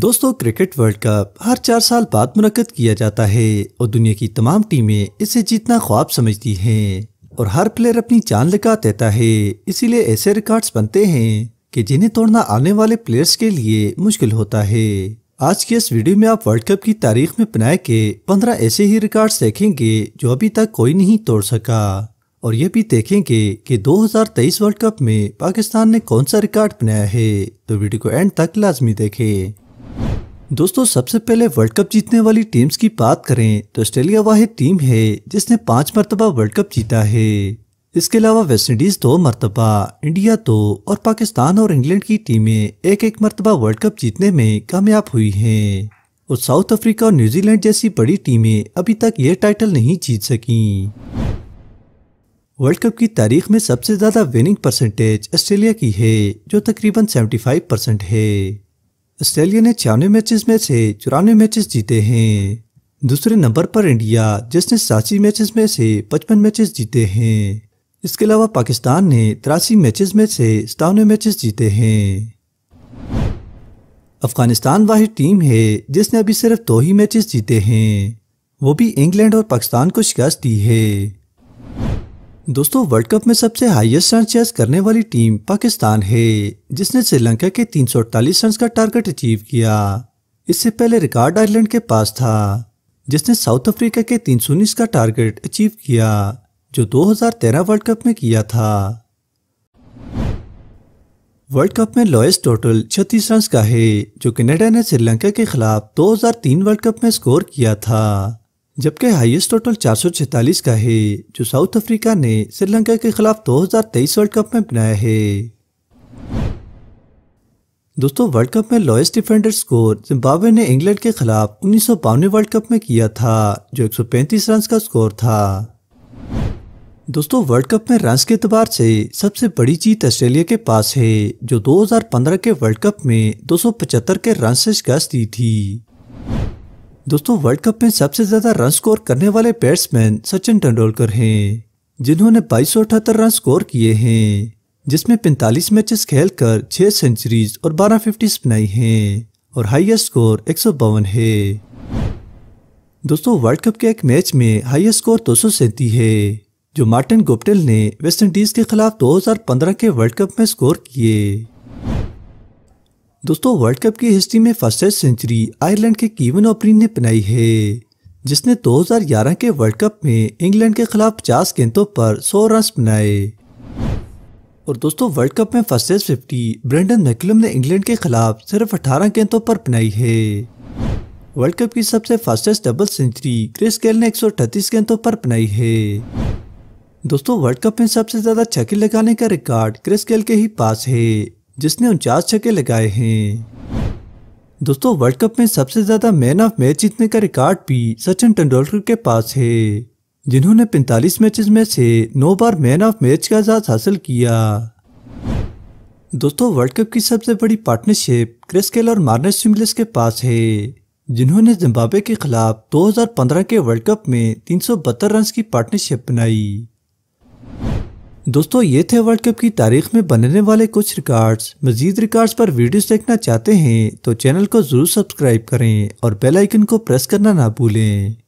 दोस्तों cricket world cup हर चार साल बाद मुनद किया जाता है और दुनिया की तमाम टीमें इसे जीतना ख्वाब समझती हैं और हर प्लेयर अपनी जान लगा देता है इसीलिए ऐसे रिकॉर्ड्स बनते हैं कि जिन्हें तोड़ना आने वाले प्लेयर्स के लिए मुश्किल होता है आज के इस वीडियो में आप वर्ल्ड कप की तारीख में बनाए के पंद्रह ऐसे ही रिकॉर्ड देखेंगे जो अभी तक कोई नहीं तोड़ सका और ये भी देखेंगे कि 2023 वर्ल्ड कप में पाकिस्तान ने कौन सा रिकॉर्ड बनाया है तो वीडियो को एंड तक लाजमी देखें दोस्तों सबसे पहले वर्ल्ड कप जीतने वाली टीम्स की बात करें तो ऑस्ट्रेलिया वह टीम है जिसने पांच मरतबा वर्ल्ड कप जीता है इसके अलावा वेस्ट इंडीज दो मरतबा इंडिया दो और पाकिस्तान और इंग्लैंड की टीमें एक एक मरतबा वर्ल्ड कप जीतने में कामयाब हुई हैं और साउथ अफ्रीका और न्यूजीलैंड जैसी बड़ी टीमें अभी तक ये टाइटल नहीं जीत सकी वर्ल्ड कप की तारीख में सबसे ज्यादा विनिंग परसेंटेज ऑस्ट्रेलिया की है जो तकरीबन फाइव परसेंट है ऑस्ट्रेलिया ने छियानवे मैचेस में से चौरानवे मैचेस जीते हैं दूसरे नंबर पर इंडिया जिसने सासी मैचेस में से पचपन मैचेस जीते हैं इसके अलावा पाकिस्तान ने तिरासी मैचेस में से सतानवे मैचेस जीते हैं अफगानिस्तान वाहिद टीम है जिसने अभी सिर्फ दो ही मैचेस जीते हैं वो भी इंग्लैंड और पाकिस्तान को शिकस्त दी है दोस्तों वर्ल्ड कप में सबसे हाईएस्ट रन चेस करने वाली टीम पाकिस्तान है जिसने श्रीलंका के तीन सौ अड़तालीस रन का टारगेट अचीव किया इससे पहले रिकॉर्ड आयरलैंड के पास था जिसने साउथ अफ्रीका के तीन सौ उन्नीस का टारगेट अचीव किया जो 2013 वर्ल्ड कप में किया था वर्ल्ड कप में लोएस्ट टोटल छत्तीस रन का है जो कनाडा ने श्रीलंका के खिलाफ 2003 वर्ल्ड कप में स्कोर किया था जबकि हाईएस्ट टोटल चार का है जो साउथ अफ्रीका ने श्रीलंका के खिलाफ 2023 वर्ल्ड कप में बनाया है दोस्तों वर्ल्ड कप में लोएस्ट डिफेंडर स्कोर जिम्बाब्वे ने इंग्लैंड के खिलाफ उन्नीस वर्ल्ड कप में किया था जो 135 रन का स्कोर था दोस्तों वर्ल्ड कप में रन के अतबार से सबसे बड़ी जीत ऑस्ट्रेलिया के पास है जो 2015 के वर्ल्ड कप में 275 के रन से शिकस्त दी थी दोस्तों वर्ल्ड कप में सबसे ज्यादा रन स्कोर करने वाले बैट्समैन सचिन तेंदुलकर हैं जिन्होंने बाईस रन स्कोर किए हैं जिसमें 45 मैचेस खेलकर 6 सेंचुरीज और 12 फिफ्टीज बनाई हैं और हाईएस्ट स्कोर एक है दोस्तों वर्ल्ड कप के एक मैच में हाईएस्ट स्कोर दो है जो मार्टिन गोप्टेल ने वेस्टइंडीज के खिलाफ 2015 के वर्ल्ड कप में स्कोर किए दोस्तों वर्ल्ड कप की हिस्ट्री में फर्स्ट सेंचुरी आयरलैंड के कीवन ओपरिन ने बनाई है जिसने 2011 के वर्ल्ड कप में इंग्लैंड के खिलाफ 50 गेंदों पर 100 रन बनाए और दोस्तों वर्ल्ड कप में फर्स्ट फिफ्टी ब्रेंडन मैकलम ने इंग्लैंड के खिलाफ सिर्फ 18 गेंदों पर बनाई है वर्ल्ड कप की सबसे fastest double century Chris Gayle ने एक गेंदों पर बनाई है दोस्तों वर्ल्ड कप में सबसे ज्यादा छक्के लगाने का रिकॉर्ड क्रिस गेल के ही पास है जिसने उनचास छक्के लगाए हैं दोस्तों वर्ल्ड कप में सबसे ज्यादा मैन ऑफ मैच जीतने का रिकॉर्ड भी सचिन तेंदुलकर के पास है जिन्होंने 45 मैचेस में से 9 बार मैन ऑफ मैच का एजाज हासिल किया दोस्तों वर्ल्ड कप की सबसे बड़ी पार्टनरशिप क्रिस केल और मार्नस सिमलिस के पास है जिन्होंने जिम्बाब्वे के खिलाफ 2015 के वर्ल्ड कप में तीन सौ रन की पार्टनरशिप बनाई दोस्तों ये थे वर्ल्ड कप की तारीख में बनने वाले कुछ रिकॉर्ड्स मजीद रिकॉर्ड्स पर वीडियोस देखना चाहते हैं तो चैनल को जरूर सब्सक्राइब करें और बेल आइकन को प्रेस करना ना भूलें